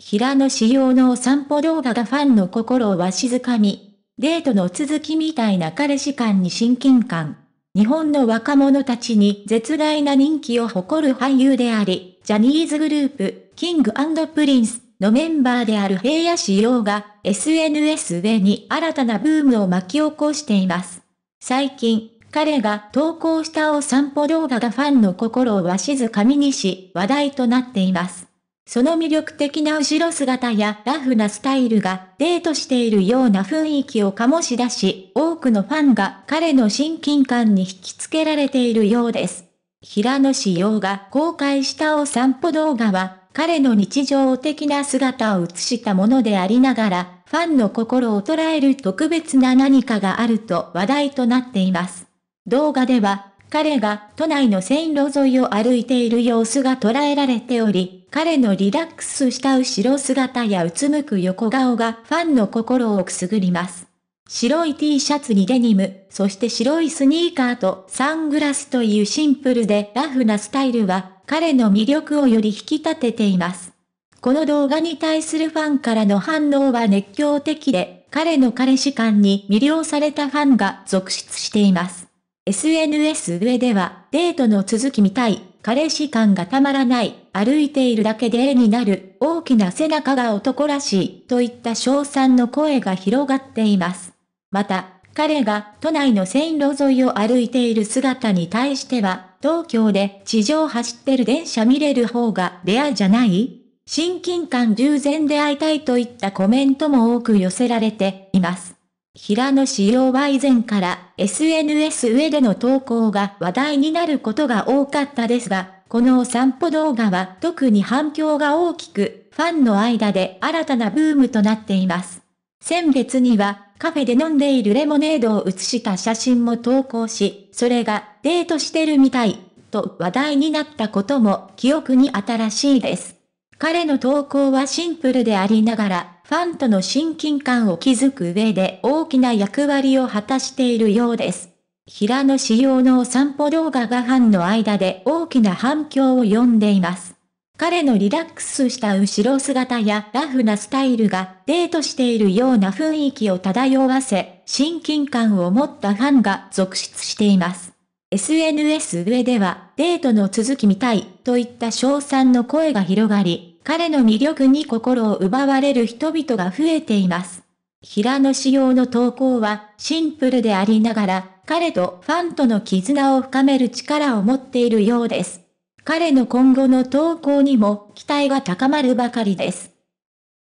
平野紫耀のお散歩動画がファンの心をわしづかみ、デートの続きみたいな彼氏感に親近感。日本の若者たちに絶大な人気を誇る俳優であり、ジャニーズグループ、キングプリンスのメンバーである平野紫耀が SNS 上に新たなブームを巻き起こしています。最近、彼が投稿したお散歩動画がファンの心をわしづかみにし、話題となっています。その魅力的な後ろ姿やラフなスタイルがデートしているような雰囲気を醸し出し、多くのファンが彼の親近感に引きつけられているようです。平野志耀が公開したお散歩動画は、彼の日常的な姿を映したものでありながら、ファンの心を捉える特別な何かがあると話題となっています。動画では、彼が都内の線路沿いを歩いている様子が捉えられており、彼のリラックスした後ろ姿やうつむく横顔がファンの心をくすぐります。白い T シャツにデニム、そして白いスニーカーとサングラスというシンプルでラフなスタイルは彼の魅力をより引き立てています。この動画に対するファンからの反応は熱狂的で、彼の彼氏感に魅了されたファンが続出しています。SNS 上ではデートの続きみたい、彼氏感がたまらない歩いているだけで絵になる、大きな背中が男らしい、といった賞賛の声が広がっています。また、彼が都内の線路沿いを歩いている姿に対しては、東京で地上走ってる電車見れる方がレアじゃない親近感従前で会いたいといったコメントも多く寄せられています。平野紫耀は以前から SNS 上での投稿が話題になることが多かったですが、このお散歩動画は特に反響が大きく、ファンの間で新たなブームとなっています。先月には、カフェで飲んでいるレモネードを写した写真も投稿し、それがデートしてるみたい、と話題になったことも記憶に新しいです。彼の投稿はシンプルでありながら、ファンとの親近感を築く上で大きな役割を果たしているようです。平野紫耀のお散歩動画がファンの間で大きな反響を呼んでいます。彼のリラックスした後ろ姿やラフなスタイルがデートしているような雰囲気を漂わせ、親近感を持ったファンが続出しています。SNS 上では、デートの続き見たい、といった賞賛の声が広がり、彼の魅力に心を奪われる人々が増えています。平野仕様の投稿は、シンプルでありながら、彼とファンとの絆を深める力を持っているようです。彼の今後の投稿にも期待が高まるばかりです。